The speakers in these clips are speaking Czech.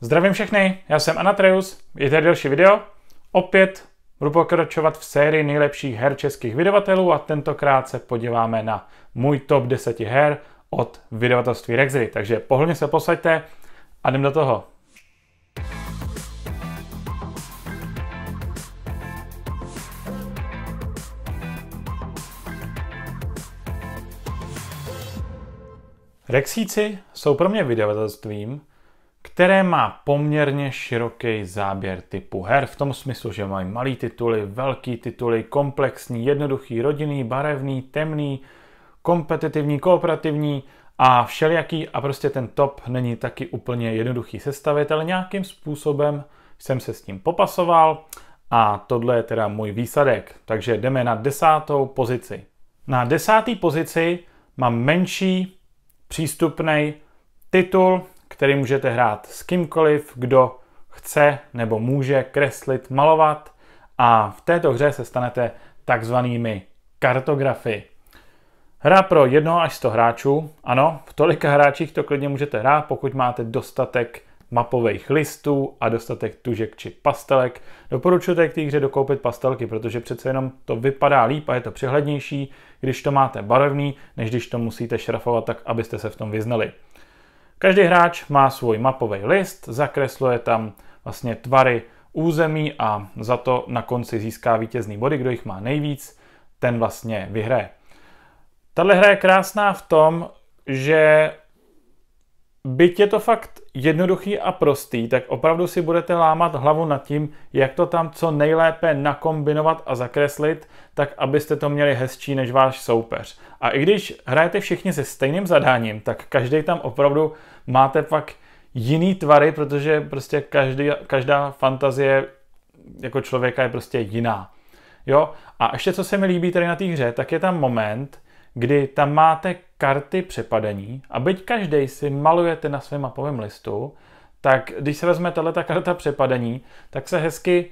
Zdravím všechny, já jsem Anatreus, je tady další video. Opět budu pokračovat v sérii nejlepších her českých vydavatelů a tentokrát se podíváme na můj top 10 her od vydavatelství Rexy. Takže pohodlně se posaďte a jdem do toho. Rexíci jsou pro mě vydavatelstvím, které má poměrně široký záběr typu her, v tom smyslu, že mají malý tituly, velký tituly, komplexní, jednoduchý, rodinný, barevný, temný, kompetitivní, kooperativní a všelijaký a prostě ten top není taky úplně jednoduchý sestavit, ale nějakým způsobem jsem se s tím popasoval a tohle je teda můj výsadek. Takže jdeme na desátou pozici. Na desáté pozici mám menší přístupný titul, který můžete hrát s kýmkoliv, kdo chce nebo může kreslit, malovat a v této hře se stanete takzvanými kartografy. Hra pro 1 až 100 hráčů. Ano, v tolika hráčích to klidně můžete hrát, pokud máte dostatek mapových listů a dostatek tužek či pastelek. Doporučujete k té hře dokoupit pastelky, protože přece jenom to vypadá líp a je to přehlednější, když to máte barevný, než když to musíte šrafovat tak, abyste se v tom vyznali. Každý hráč má svůj mapový list, zakresluje tam vlastně tvary území a za to na konci získá vítězný body, kdo jich má nejvíc, ten vlastně vyhraje. Tahle hra je krásná v tom, že byť je to fakt jednoduchý a prostý, tak opravdu si budete lámat hlavu nad tím, jak to tam co nejlépe nakombinovat a zakreslit, tak abyste to měli hezčí než váš soupeř. A i když hrajete všichni se stejným zadáním, tak každý tam opravdu máte pak jiný tvary, protože prostě každý, každá fantazie jako člověka je prostě jiná. Jo? A ještě co se mi líbí tady na té hře, tak je tam moment, kdy tam máte karty přepadení a byť každý si malujete na svém mapovém listu, tak když se vezme tato karta přepadení, tak se hezky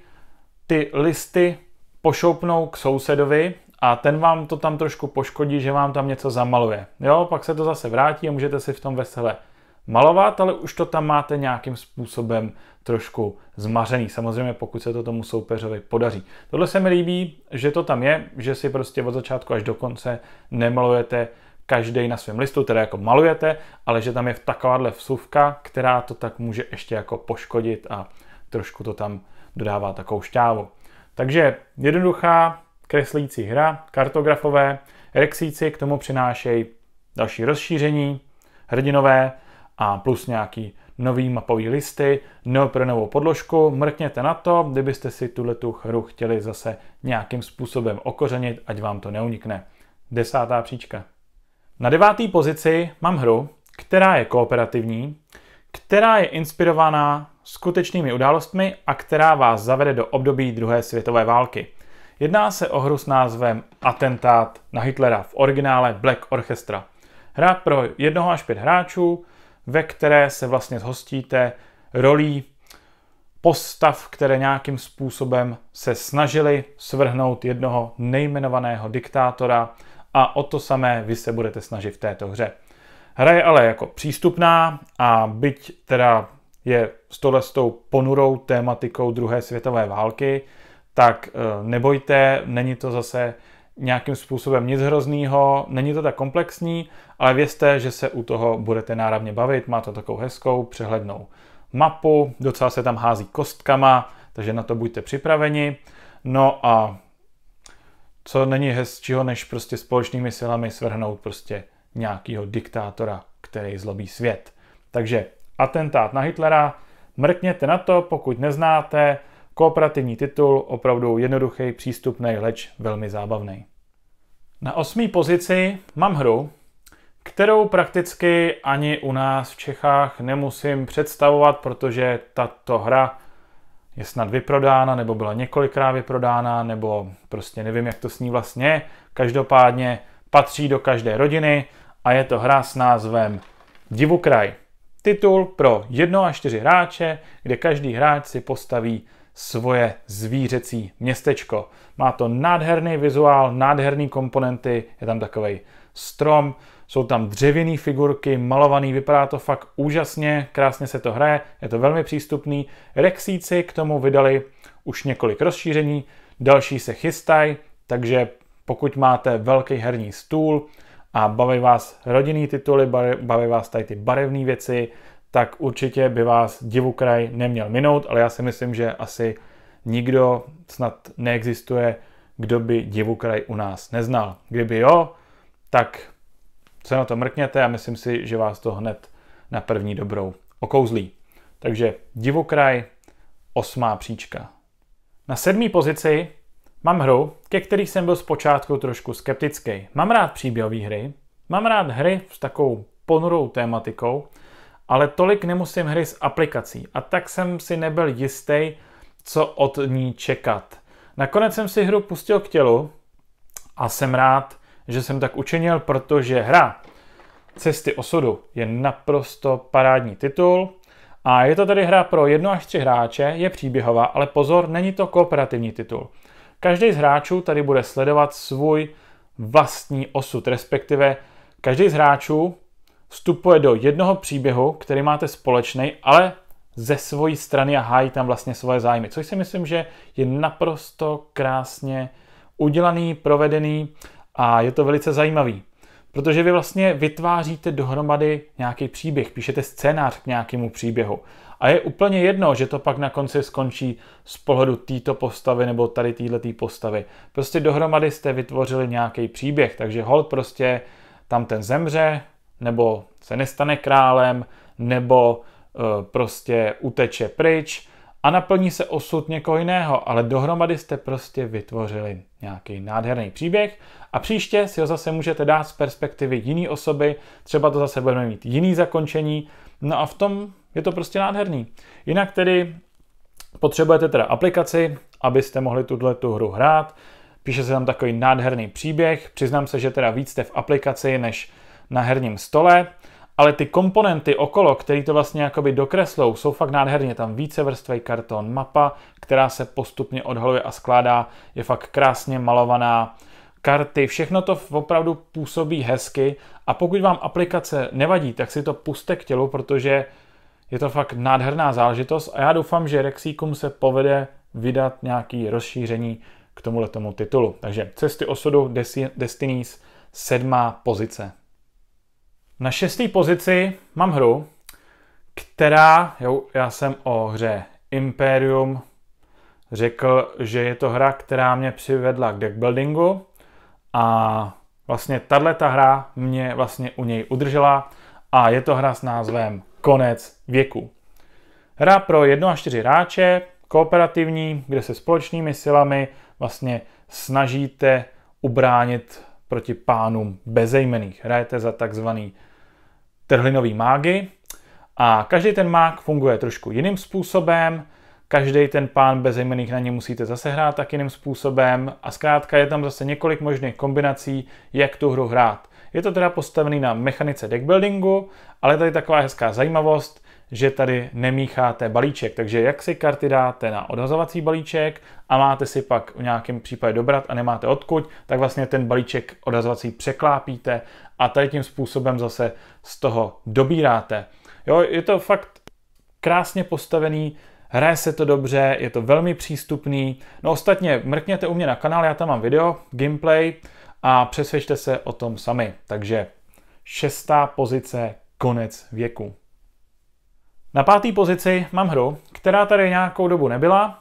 ty listy pošoupnou k sousedovi a ten vám to tam trošku poškodí, že vám tam něco zamaluje. Jo, pak se to zase vrátí a můžete si v tom veselé malovat, ale už to tam máte nějakým způsobem trošku zmařený. Samozřejmě pokud se to tomu soupeřovi podaří. Tohle se mi líbí, že to tam je, že si prostě od začátku až do konce nemalujete každý na svém listu, teda jako malujete, ale že tam je takováhle vsuvka, která to tak může ještě jako poškodit a trošku to tam dodává takovou šťávu. Takže jednoduchá kreslící hra, kartografové, rexíci k tomu přinášejí další rozšíření, hrdinové a plus nějaký nový mapový listy, neoprenovou podložku. Mrkněte na to, kdybyste si tuhle tu hru chtěli zase nějakým způsobem okořenit, ať vám to neunikne. Desátá příčka. Na deváté pozici mám hru, která je kooperativní, která je inspirovaná skutečnými událostmi a která vás zavede do období druhé světové války. Jedná se o hru s názvem Atentát na Hitlera v originále Black Orchestra. Hra pro jednoho až pět hráčů, ve které se vlastně zhostíte rolí postav, které nějakým způsobem se snažili svrhnout jednoho nejmenovaného diktátora, a o to samé vy se budete snažit v této hře. Hra je ale jako přístupná a byť teda je s tou ponurou tématikou druhé světové války, tak eh, nebojte, není to zase nějakým způsobem nic hroznýho, není to tak komplexní, ale vězte, že se u toho budete náravně bavit, má to takovou hezkou, přehlednou mapu, docela se tam hází kostkama, takže na to buďte připraveni. No a co není hezčího, než prostě společnými silami svrhnout prostě nějakýho diktátora, který zlobí svět. Takže atentát na Hitlera, mrkněte na to, pokud neznáte, kooperativní titul, opravdu jednoduchý, přístupný, leč velmi zábavný. Na osmý pozici mám hru, kterou prakticky ani u nás v Čechách nemusím představovat, protože tato hra je snad vyprodána, nebo byla několikrát vyprodána, nebo prostě nevím, jak to s ní vlastně. Každopádně patří do každé rodiny a je to hra s názvem Divukraj. Titul pro jedno a čtyři hráče, kde každý hráč si postaví svoje zvířecí městečko. Má to nádherný vizuál, nádherný komponenty, je tam takový strom, jsou tam dřevěné figurky, malovaný, vypadá to fakt úžasně, krásně se to hraje, je to velmi přístupný. Rexíci k tomu vydali už několik rozšíření, další se chystají, takže pokud máte velký herní stůl a baví vás rodinný tituly, baví vás tady ty barevné věci, tak určitě by vás divukraj neměl minout, ale já si myslím, že asi nikdo snad neexistuje, kdo by divukraj u nás neznal. Kdyby jo, tak se na to mrkněte a myslím si, že vás to hned na první dobrou okouzlí. Takže Divokraj, osmá příčka. Na sedmý pozici mám hru, ke kterých jsem byl zpočátku trošku skeptický. Mám rád příběhové hry, mám rád hry s takovou ponurou tématikou, ale tolik nemusím hry s aplikací a tak jsem si nebyl jistý, co od ní čekat. Nakonec jsem si hru pustil k tělu a jsem rád, že jsem tak učinil, protože hra Cesty osudu je naprosto parádní titul a je to tady hra pro jedno až tři hráče, je příběhová, ale pozor, není to kooperativní titul. Každý z hráčů tady bude sledovat svůj vlastní osud, respektive každý z hráčů vstupuje do jednoho příběhu, který máte společný, ale ze své strany a hájí tam vlastně svoje zájmy, což si myslím, že je naprosto krásně udělaný, provedený a je to velice zajímavý, protože vy vlastně vytváříte dohromady nějaký příběh, píšete scénář k nějakému příběhu. A je úplně jedno, že to pak na konci skončí z pohledu této postavy nebo tady této postavy. Prostě dohromady jste vytvořili nějaký příběh, takže hold prostě tam ten zemře, nebo se nestane králem, nebo e, prostě uteče pryč, a naplní se osud někoho jiného, ale dohromady jste prostě vytvořili nějaký nádherný příběh a příště si ho zase můžete dát z perspektivy jiné osoby, třeba to zase budeme mít jiný zakončení, no a v tom je to prostě nádherný. Jinak tedy potřebujete teda aplikaci, abyste mohli tuhle tu hru hrát, píše se tam takový nádherný příběh, přiznám se, že teda víc jste v aplikaci než na herním stole, ale ty komponenty okolo, který to vlastně jakoby dokreslou, jsou fakt nádherně. Tam vrstvej karton, mapa, která se postupně odhaluje a skládá, je fakt krásně malovaná karty, všechno to opravdu působí hezky a pokud vám aplikace nevadí, tak si to puste k tělu, protože je to fakt nádherná záležitost a já doufám, že Rexicum se povede vydat nějaký rozšíření k tomuto titulu. Takže Cesty osudu Destinies, sedmá pozice. Na šesté pozici mám hru, která, jo, já jsem o hře Imperium řekl, že je to hra, která mě přivedla k deckbuildingu a vlastně tahle ta hra mě vlastně u něj udržela a je to hra s názvem Konec věku. Hra pro jedno až čtyři hráče, kooperativní, kde se společnými silami vlastně snažíte ubránit proti pánům bezejmených. Hrajete za takzvaný trhlinový mágy a každý ten mák funguje trošku jiným způsobem, každý ten pán bezejmených na ně musíte zase hrát tak jiným způsobem a zkrátka je tam zase několik možných kombinací, jak tu hru hrát. Je to teda postavený na mechanice deckbuildingu, ale tady taková hezká zajímavost, že tady nemícháte balíček. Takže jak si karty dáte na odhazovací balíček a máte si pak v nějakém případě dobrat a nemáte odkud, tak vlastně ten balíček odhazovací překlápíte a tady tím způsobem zase z toho dobíráte. Jo, je to fakt krásně postavený, hraje se to dobře, je to velmi přístupný. No ostatně, mrkněte u mě na kanál, já tam mám video, gameplay a přesvědčte se o tom sami. Takže šestá pozice, konec věku. Na páté pozici mám hru, která tady nějakou dobu nebyla,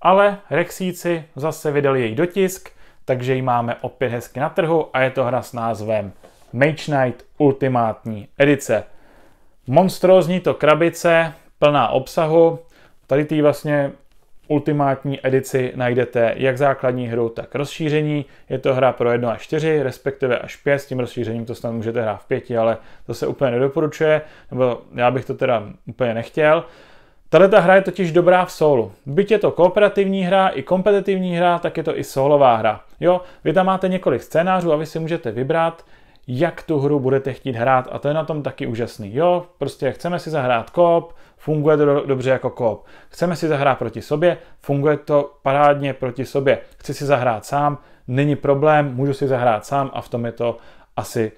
ale Rexíci zase vydali její dotisk, takže ji máme opět hezky na trhu a je to hra s názvem Mage Knight Ultimátní edice. Monstrózní to krabice, plná obsahu, tady ty vlastně ultimátní edici najdete jak základní hru, tak rozšíření. Je to hra pro 1 až 4, respektive až 5, s tím rozšířením to snad můžete hrát v 5, ale to se úplně nedoporučuje, nebo já bych to teda úplně nechtěl. Tahle ta hra je totiž dobrá v solo. Byť je to kooperativní hra i kompetitivní hra, tak je to i solová hra. Jo, vy tam máte několik scénářů a vy si můžete vybrat, jak tu hru budete chtít hrát a to je na tom taky úžasný. Jo, prostě chceme si zahrát kop, funguje to dobře jako kop. Chceme si zahrát proti sobě, funguje to parádně proti sobě. Chci si zahrát sám, není problém, můžu si zahrát sám a v tom je to asi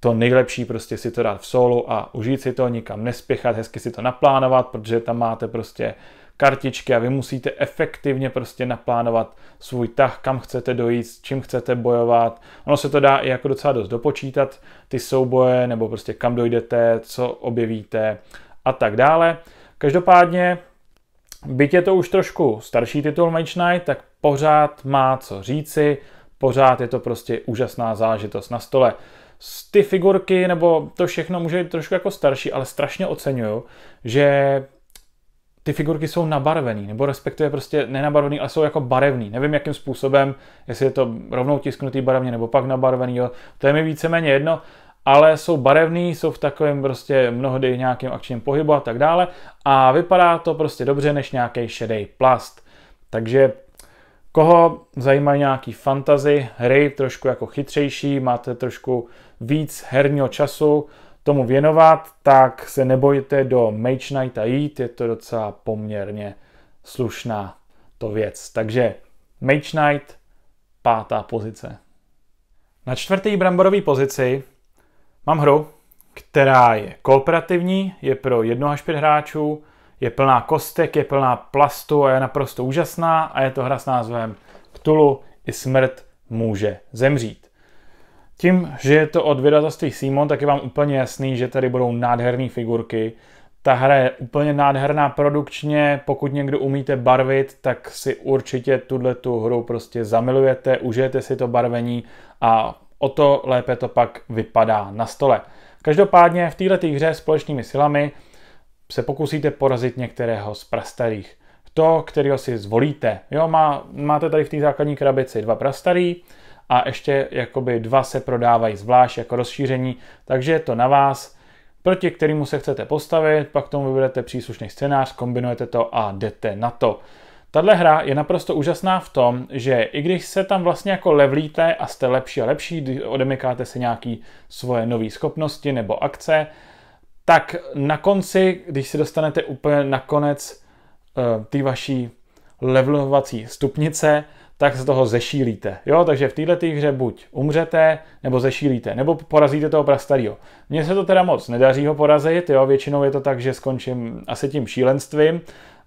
to nejlepší prostě si to dát v solu a užít si to, nikam nespěchat, hezky si to naplánovat, protože tam máte prostě kartičky a vy musíte efektivně prostě naplánovat svůj tah, kam chcete dojít, s čím chcete bojovat. Ono se to dá i jako docela dost dopočítat, ty souboje, nebo prostě kam dojdete, co objevíte a tak dále. Každopádně, byť je to už trošku starší titul Mage Knight, tak pořád má co říci, pořád je to prostě úžasná zážitost na stole ty figurky nebo to všechno může být trošku jako starší, ale strašně oceňuju, že ty figurky jsou nabarvený, nebo respektive prostě nenabarvený, ale jsou jako barevný. Nevím, jakým způsobem, jestli je to rovnou tisknutý barevně, nebo pak nabarvený, jo. to je mi víceméně jedno, ale jsou barevný, jsou v takovém prostě mnohdy nějakým akčním pohybu a tak dále a vypadá to prostě dobře než nějaký šedý plast. Takže koho zajímají nějaký fantazy, hry trošku jako chytřejší, máte trošku víc herního času, tomu věnovat, tak se nebojte do Mage Knighta jít, je to docela poměrně slušná to věc. Takže Mage Knight, pátá pozice. Na čtvrtý bramborové pozici mám hru, která je kooperativní, je pro jedno až pět hráčů, je plná kostek, je plná plastu a je naprosto úžasná a je to hra s názvem Cthulhu i smrt může zemřít. Tím, že je to od vydatelství Simon, tak je vám úplně jasný, že tady budou nádherné figurky. Ta hra je úplně nádherná produkčně, pokud někdo umíte barvit, tak si určitě tuhle tu hru prostě zamilujete, užijete si to barvení a o to lépe to pak vypadá na stole. Každopádně v této hře společnými silami se pokusíte porazit některého z prastarých. To, kterého si zvolíte. Jo, má, máte tady v té základní krabici dva prastarý, a ještě jakoby dva se prodávají zvlášť jako rozšíření, takže je to na vás, proti kterému se chcete postavit, pak tomu vyberete příslušný scénář, kombinujete to a jdete na to. Tahle hra je naprosto úžasná v tom, že i když se tam vlastně jako levlíte a jste lepší a lepší, odemykáte se nějaký svoje nové schopnosti nebo akce, tak na konci, když se dostanete úplně na konec uh, eh, ty vaší levelovací stupnice, tak z toho zešílíte. Jo, takže v této hře buď umřete, nebo zešílíte, nebo porazíte toho prastarýho. Mně se to teda moc nedaří ho porazit, jo, většinou je to tak, že skončím asi tím šílenstvím,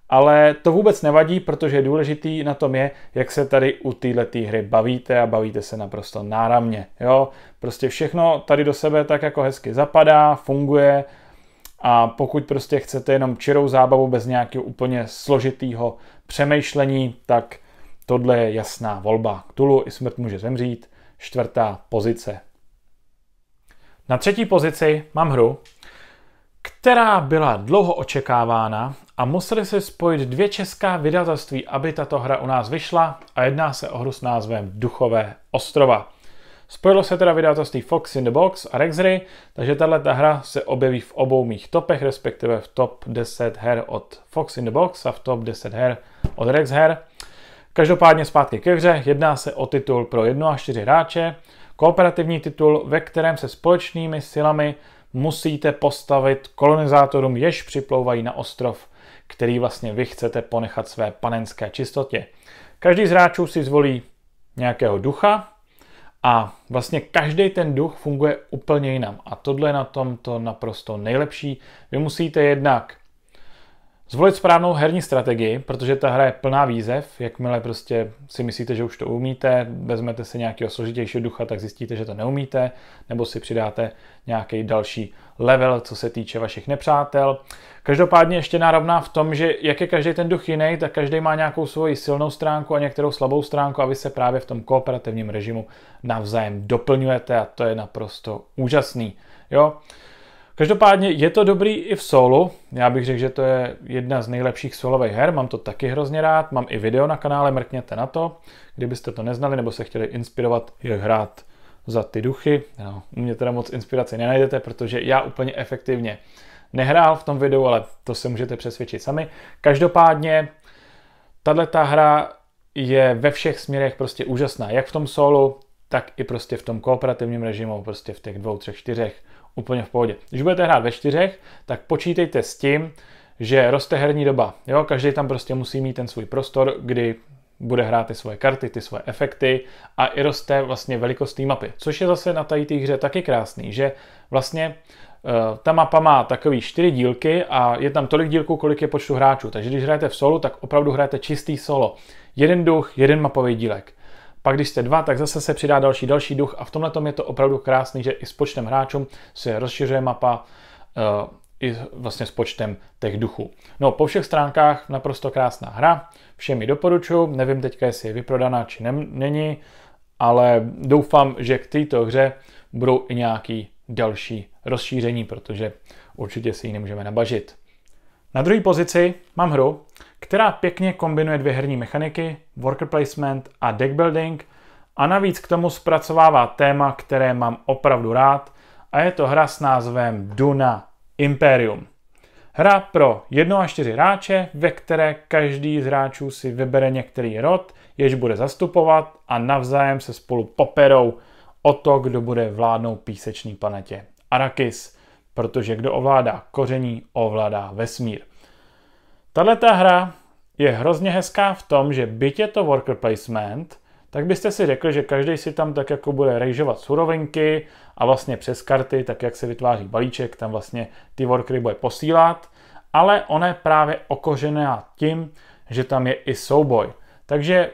ale to vůbec nevadí, protože důležitý na tom je, jak se tady u této hry bavíte a bavíte se naprosto náramně. Jo? Prostě všechno tady do sebe tak jako hezky zapadá, funguje a pokud prostě chcete jenom čirou zábavu bez nějakého úplně složitého přemýšlení, tak Tohle je jasná volba. Tulu i smrt může zemřít. Čtvrtá pozice. Na třetí pozici mám hru, která byla dlouho očekávána a museli se spojit dvě česká vydavatelství, aby tato hra u nás vyšla a jedná se o hru s názvem Duchové ostrova. Spojilo se teda vydavatelství Fox in the Box a Rexry, takže tahle hra se objeví v obou mých topech, respektive v top 10 her od Fox in the Box a v top 10 her od Rexher. her. Každopádně zpátky ke hře, jedná se o titul pro 1 až 4 hráče, kooperativní titul, ve kterém se společnými silami musíte postavit kolonizátorům, jež připlouvají na ostrov, který vlastně vy chcete ponechat své panenské čistotě. Každý z hráčů si zvolí nějakého ducha a vlastně každý ten duch funguje úplně jinam. A tohle je na tom to naprosto nejlepší. Vy musíte jednak Zvolit správnou herní strategii, protože ta hra je plná výzev, jakmile prostě si myslíte, že už to umíte, vezmete si nějakého složitějšího ducha, tak zjistíte, že to neumíte, nebo si přidáte nějaký další level, co se týče vašich nepřátel. Každopádně ještě nárovná v tom, že jak je každý ten duch jiný, tak každý má nějakou svoji silnou stránku a některou slabou stránku a vy se právě v tom kooperativním režimu navzájem doplňujete a to je naprosto úžasný. Jo? Každopádně je to dobrý i v solo. Já bych řekl, že to je jedna z nejlepších solových her, mám to taky hrozně rád, mám i video na kanále, mrkněte na to, kdybyste to neznali nebo se chtěli inspirovat, jak hrát za ty duchy. No, u mě teda moc inspirace nenajdete, protože já úplně efektivně nehrál v tom videu, ale to se můžete přesvědčit sami. Každopádně tahle ta hra je ve všech směrech prostě úžasná, jak v tom solo, tak i prostě v tom kooperativním režimu, prostě v těch dvou, třech, čtyřech úplně v pohodě. Když budete hrát ve čtyřech, tak počítejte s tím, že roste herní doba. Jo? Každý tam prostě musí mít ten svůj prostor, kdy bude hrát ty svoje karty, ty svoje efekty a i roste vlastně velikost té mapy. Což je zase na tady té hře taky krásný, že vlastně eh, ta mapa má takový čtyři dílky a je tam tolik dílků, kolik je počtu hráčů. Takže když hrajete v solo, tak opravdu hrajete čistý solo. Jeden duch, jeden mapový dílek. Pak když jste dva, tak zase se přidá další, další duch a v tomhle je to opravdu krásný, že i s počtem hráčů se rozšiřuje mapa uh, i vlastně s počtem těch duchů. No po všech stránkách naprosto krásná hra, všem ji doporučuji, nevím teďka, jestli je vyprodaná či nem, není, ale doufám, že k této hře budou i nějaký další rozšíření, protože určitě si ji nemůžeme nabažit. Na druhé pozici mám hru, která pěkně kombinuje dvě herní mechaniky, worker placement a deck building a navíc k tomu zpracovává téma, které mám opravdu rád a je to hra s názvem Duna Imperium. Hra pro jedno až čtyři hráče, ve které každý z hráčů si vybere některý rod, jež bude zastupovat a navzájem se spolu poperou o to, kdo bude vládnout písečný planetě Arakis protože kdo ovládá koření, ovládá vesmír. Tahle ta hra je hrozně hezká v tom, že byť je to worker placement, tak byste si řekli, že každý si tam tak jako bude rejžovat surovinky a vlastně přes karty, tak jak se vytváří balíček, tam vlastně ty workery bude posílat, ale ona je právě okořená tím, že tam je i souboj. Takže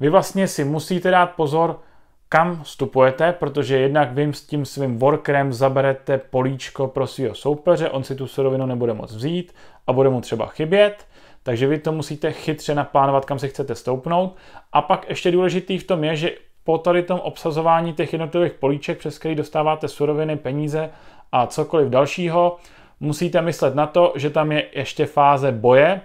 vy vlastně si musíte dát pozor, kam vstupujete, protože jednak vím s tím svým workerem zaberete políčko pro svého soupeře, on si tu surovinu nebude moc vzít a bude mu třeba chybět, takže vy to musíte chytře naplánovat, kam si chcete stoupnout. A pak ještě důležitý v tom je, že po tady tom obsazování těch jednotlivých políček, přes který dostáváte suroviny, peníze a cokoliv dalšího, musíte myslet na to, že tam je ještě fáze boje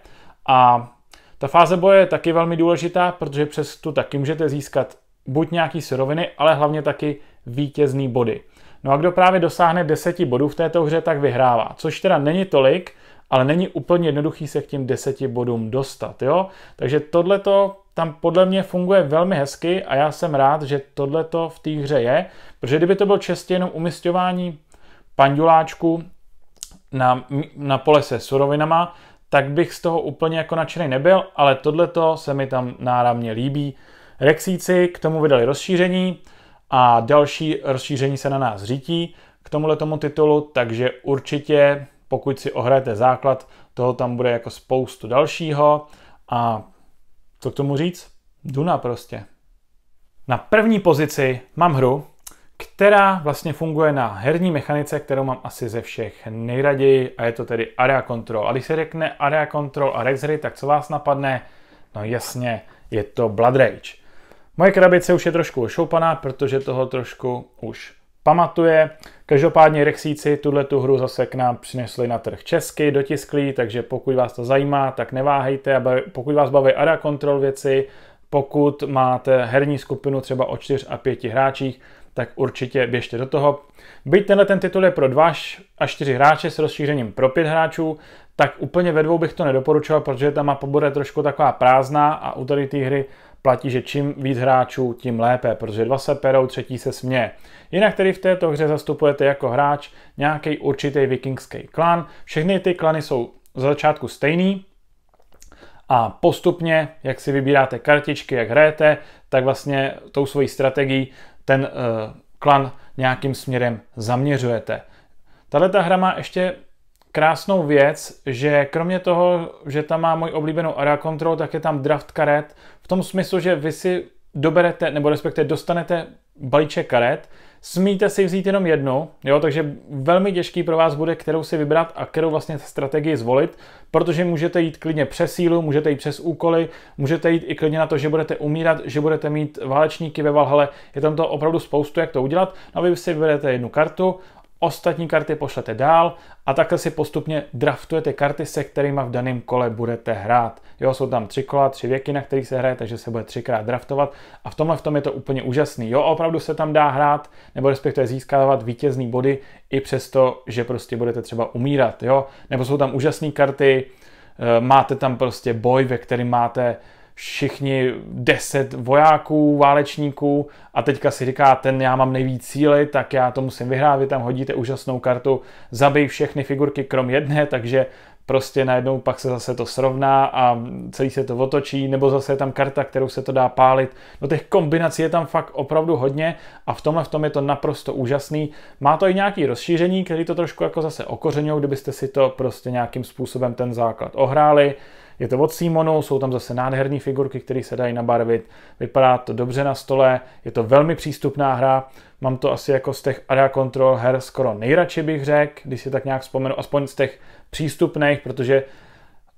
a ta fáze boje je taky velmi důležitá, protože přes tu taky můžete získat buď nějaký suroviny, ale hlavně taky vítězný body. No a kdo právě dosáhne 10 bodů v této hře, tak vyhrává. Což teda není tolik, ale není úplně jednoduchý se k těm 10 bodům dostat, jo? Takže tohleto tam podle mě funguje velmi hezky a já jsem rád, že tohleto v té hře je, protože kdyby to bylo čestě jenom umistování panduláčku na, na pole se surovinama, tak bych z toho úplně jako nadšený nebyl, ale tohleto se mi tam náramně líbí Rexíci k tomu vydali rozšíření a další rozšíření se na nás řítí k tomuhle tomu titulu, takže určitě pokud si ohrajete základ, toho tam bude jako spoustu dalšího a co k tomu říct? Duna prostě. Na první pozici mám hru, která vlastně funguje na herní mechanice, kterou mám asi ze všech nejraději a je to tedy Area Control. A když se řekne Area Control a hry, tak co vás napadne? No jasně, je to Blood Rage. Moje krabice už je trošku ošoupaná, protože toho trošku už pamatuje. Každopádně Rexíci tuhle tu hru zase k nám přinesli na trh česky, dotisklí, takže pokud vás to zajímá, tak neváhejte a baví, pokud vás baví ARA kontrol věci, pokud máte herní skupinu třeba o 4 a 5 hráčích, tak určitě běžte do toho. Byť tenhle ten titul je pro 2 až 4 hráče s rozšířením pro 5 hráčů, tak úplně ve dvou bych to nedoporučoval, protože ta mapa bude trošku taková prázdná a u tady té hry platí, že čím víc hráčů, tím lépe, protože dva se perou, třetí se směje. Jinak tedy v této hře zastupujete jako hráč nějaký určitý vikingský klan. Všechny ty klany jsou z začátku stejný, a postupně, jak si vybíráte kartičky, jak hrajete, tak vlastně tou svojí strategií ten uh, klan nějakým směrem zaměřujete. Tahle ta hra má ještě krásnou věc, že kromě toho, že tam má můj oblíbenou area control, tak je tam draft karet, v tom smyslu, že vy si doberete, nebo respektive dostanete balíček karet, smíte si vzít jenom jednu, jo, takže velmi těžký pro vás bude, kterou si vybrat a kterou vlastně strategii zvolit, protože můžete jít klidně přes sílu, můžete jít přes úkoly, můžete jít i klidně na to, že budete umírat, že budete mít válečníky ve Valhale, je tam to opravdu spoustu, jak to udělat. No a vy si vyberete jednu kartu ostatní karty pošlete dál a takhle si postupně draftujete karty, se kterými v daném kole budete hrát. Jo, jsou tam tři kola, tři věky, na kterých se hraje, takže se bude třikrát draftovat a v tomhle v tom je to úplně úžasný. Jo, opravdu se tam dá hrát, nebo respektive získávat vítězný body i přesto, že prostě budete třeba umírat, jo. Nebo jsou tam úžasné karty, eh, máte tam prostě boj, ve kterém máte všichni deset vojáků, válečníků a teďka si říká, ten já mám nejvíc síly, tak já to musím vyhrát, vy tam hodíte úžasnou kartu, zabij všechny figurky krom jedné, takže prostě najednou pak se zase to srovná a celý se to otočí, nebo zase je tam karta, kterou se to dá pálit. No těch kombinací je tam fakt opravdu hodně a v tomhle v tom je to naprosto úžasný. Má to i nějaký rozšíření, který to trošku jako zase okořenou, kdybyste si to prostě nějakým způsobem ten základ ohráli. Je to od Simonu, jsou tam zase nádherné figurky, které se dají nabarvit. Vypadá to dobře na stole, je to velmi přístupná hra. Mám to asi jako z těch area control her skoro nejradši bych řekl, když si tak nějak vzpomenu, aspoň z těch přístupných, protože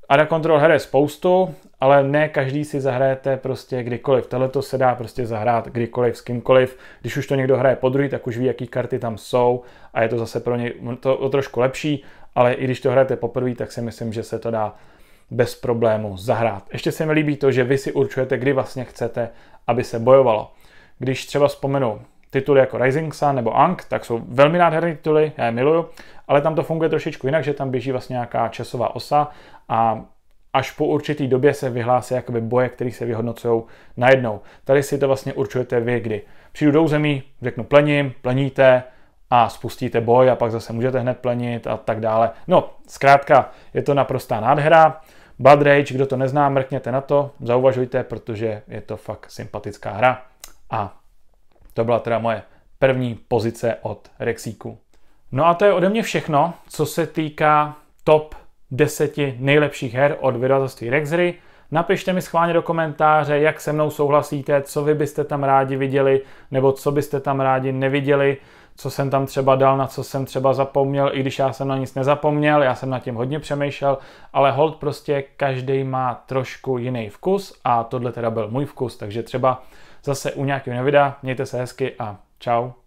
Area Control her je spoustu, ale ne každý si zahráte prostě kdykoliv. Tohle to se dá prostě zahrát kdykoliv, s kýmkoliv. Když už to někdo hraje po druhý, tak už ví, jaký karty tam jsou a je to zase pro ně to, to trošku lepší, ale i když to hrajete poprvé, tak si myslím, že se to dá bez problému zahrát. Ještě se mi líbí to, že vy si určujete, kdy vlastně chcete, aby se bojovalo. Když třeba vzpomenu tituly jako Rising Sun nebo Ank, tak jsou velmi nádherné tituly, já je miluju, ale tam to funguje trošičku jinak, že tam běží vlastně nějaká časová osa a až po určitý době se vyhlásí jakoby boje, které se vyhodnocují najednou. Tady si to vlastně určujete vy, kdy. Přijdu do území, řeknu plením, pleníte, a spustíte boj a pak zase můžete hned plenit a tak dále. No, zkrátka, je to naprostá nádhera. Blood Rage, kdo to nezná, mrkněte na to, zauvažujte, protože je to fakt sympatická hra. A to byla teda moje první pozice od Rexíku. No a to je ode mě všechno, co se týká top 10 nejlepších her od vydavatelství Rexry. Napište mi schválně do komentáře, jak se mnou souhlasíte, co vy byste tam rádi viděli, nebo co byste tam rádi neviděli co jsem tam třeba dal, na co jsem třeba zapomněl, i když já jsem na nic nezapomněl, já jsem nad tím hodně přemýšlel, ale hold prostě každý má trošku jiný vkus a tohle teda byl můj vkus, takže třeba zase u nějakého videa, mějte se hezky a čau.